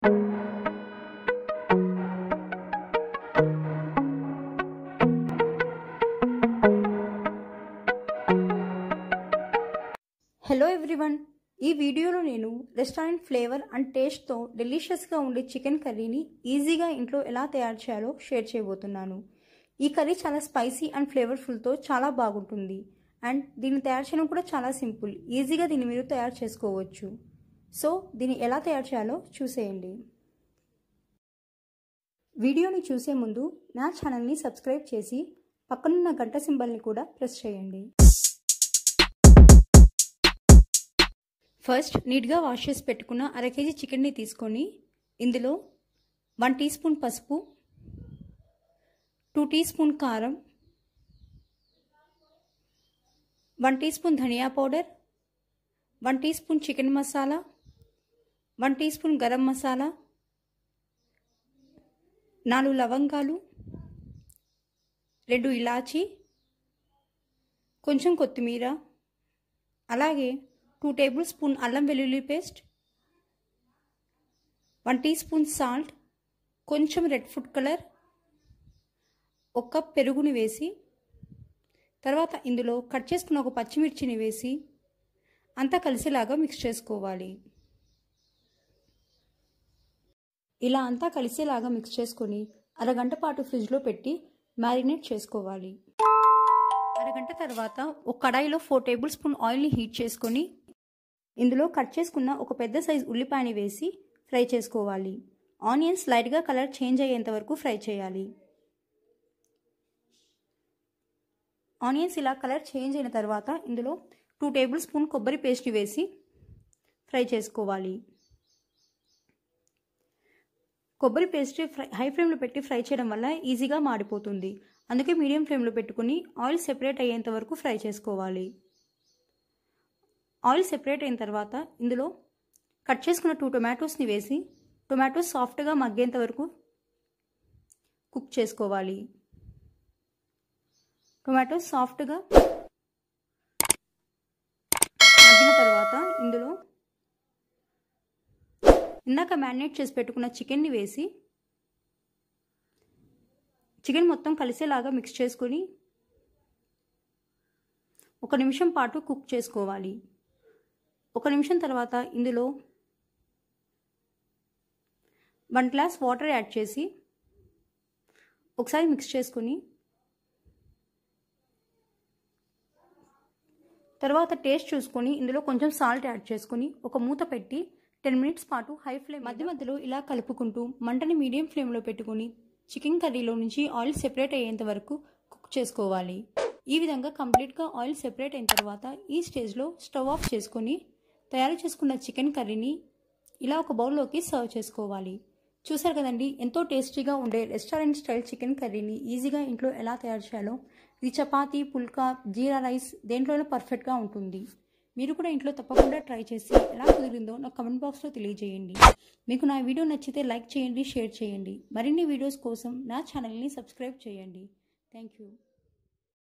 hello everyone ఈ వీడియోలో నేను రెస్టారెంట్ ఫ్లేవర్ అండ్ టేస్ట్తో డెలిషియస్గా ఉండే చికెన్ కర్రీని ఈజీగా ఇంట్లో ఎలా తయారు చేయాలో షేర్ చేయబోతున్నాను ఈ కర్రీ చాలా స్పైసీ అండ్ ఫ్లేవర్ఫుల్తో చాలా బాగుంటుంది అండ్ దీన్ని తయారు చేయడం కూడా చాలా సింపుల్ ఈజీగా దీన్ని మీరు తయారు చేసుకోవచ్చు సో దీన్ని ఎలా తయారు చేయాలో చూసేయండి వీడియోని చూసే ముందు నా ఛానల్ని సబ్స్క్రైబ్ చేసి పక్కనున్న గంట సింబల్ని కూడా ప్రెస్ చేయండి ఫస్ట్ నీట్గా వాష్ చేసి పెట్టుకున్న అర కేజీ చికెన్ని తీసుకొని ఇందులో వన్ టీ స్పూన్ పసుపు టూ టీ స్పూన్ కారం వన్ టీ స్పూన్ ధనియా powder one teaspoon chicken మసాలా వన్ టీ స్పూన్ గరం మసాలా నాలుగు లవంగాలు రెండు ఇలాచీ కొంచెం కొత్తిమీర అలాగే టూ టేబుల్ స్పూన్ అల్లం వెల్లుల్లి paste one teaspoon salt కొంచెం రెడ్ ఫుడ్ కలర్ ఒక కప్ పెరుగుని వేసి తర్వాత ఇందులో కట్ చేసుకున్న ఒక పచ్చిమిర్చిని వేసి అంతా కలిసేలాగా మిక్స్ చేసుకోవాలి ఇలా అంతా కలిసేలాగా మిక్స్ చేసుకొని అరగంట పాటు ఫ్రిడ్జ్లో పెట్టి మ్యారినేట్ చేసుకోవాలి అరగంట తర్వాత ఒక కడాయిలో ఫోర్ టేబుల్ స్పూన్ ఆయిల్ని హీట్ చేసుకొని ఇందులో కట్ చేసుకున్న ఒక పెద్ద సైజ్ ఉల్లిపాయని వేసి ఫ్రై చేసుకోవాలి ఆనియన్స్ లైట్గా కలర్ చేంజ్ అయ్యేంత వరకు ఫ్రై చేయాలి ఆనియన్స్ ఇలా కలర్ చేంజ్ అయిన తర్వాత ఇందులో టూ టేబుల్ స్పూన్ కొబ్బరి పేస్ట్ వేసి ఫ్రై చేసుకోవాలి కొబ్బరి పేస్ట్ ఫ్రై హై ఫ్లేమ్లో పెట్టి ఫ్రై చేయడం వల్ల ఈజీగా మాడిపోతుంది అందుకే మీడియం ఫ్లేమ్లో పెట్టుకుని ఆయిల్ సెపరేట్ అయ్యేంత వరకు ఫ్రై చేసుకోవాలి ఆయిల్ సెపరేట్ అయిన తర్వాత ఇందులో కట్ చేసుకున్న టూ టొమాటోస్ని వేసి టొమాటోస్ సాఫ్ట్గా మగ్గేంత వరకు కుక్ చేసుకోవాలి టొమాటోస్ సాఫ్ట్గా మగ్గిన తర్వాత ఇందులో ఇందాక మ్యారినేట్ చేసి పెట్టుకున్న చికెన్ని వేసి చికెన్ మొత్తం కలిసేలాగా మిక్స్ చేసుకొని ఒక నిమిషం పాటు కుక్ చేసుకోవాలి ఒక నిమిషం తర్వాత ఇందులో వన్ గ్లాస్ వాటర్ యాడ్ చేసి ఒకసారి మిక్స్ చేసుకొని తర్వాత టేస్ట్ చూసుకొని ఇందులో కొంచెం సాల్ట్ యాడ్ చేసుకొని ఒక మూత పెట్టి టెన్ మినిట్స్ పాటు హై ఫ్లేమ్ మధ్య మధ్యలో ఇలా కలుపుకుంటూ మంటని మీడియం ఫ్లేమ్లో పెట్టుకుని చికెన్ కర్రీలో నుంచి ఆయిల్ సెపరేట్ అయ్యేంత వరకు కుక్ చేసుకోవాలి ఈ విధంగా కంప్లీట్గా ఆయిల్ సెపరేట్ అయిన తర్వాత ఈ స్టేజ్లో స్టవ్ ఆఫ్ చేసుకొని తయారు చేసుకున్న చికెన్ కర్రీని ఇలా ఒక బౌల్లోకి సర్వ్ చేసుకోవాలి చూసారు కదండి ఎంతో టేస్టీగా ఉండే రెస్టారెంట్ స్టైల్ చికెన్ కర్రీని ఈజీగా ఇంట్లో ఎలా తయారు చేయాలో ఇది చపాతీ పుల్కా జీరా రైస్ దేంట్లోనే పర్ఫెక్ట్గా ఉంటుంది మీరు కూడా ఇంట్లో తప్పకుండా ట్రై చేసి ఎలా కుదిరిందో నాకు కమెంట్ బాక్స్లో తెలియజేయండి మీకు నా వీడియో నచ్చితే లైక్ చేయండి షేర్ చేయండి మరిన్ని వీడియోస్ కోసం నా ఛానల్ని సబ్స్క్రైబ్ చేయండి థ్యాంక్ యూ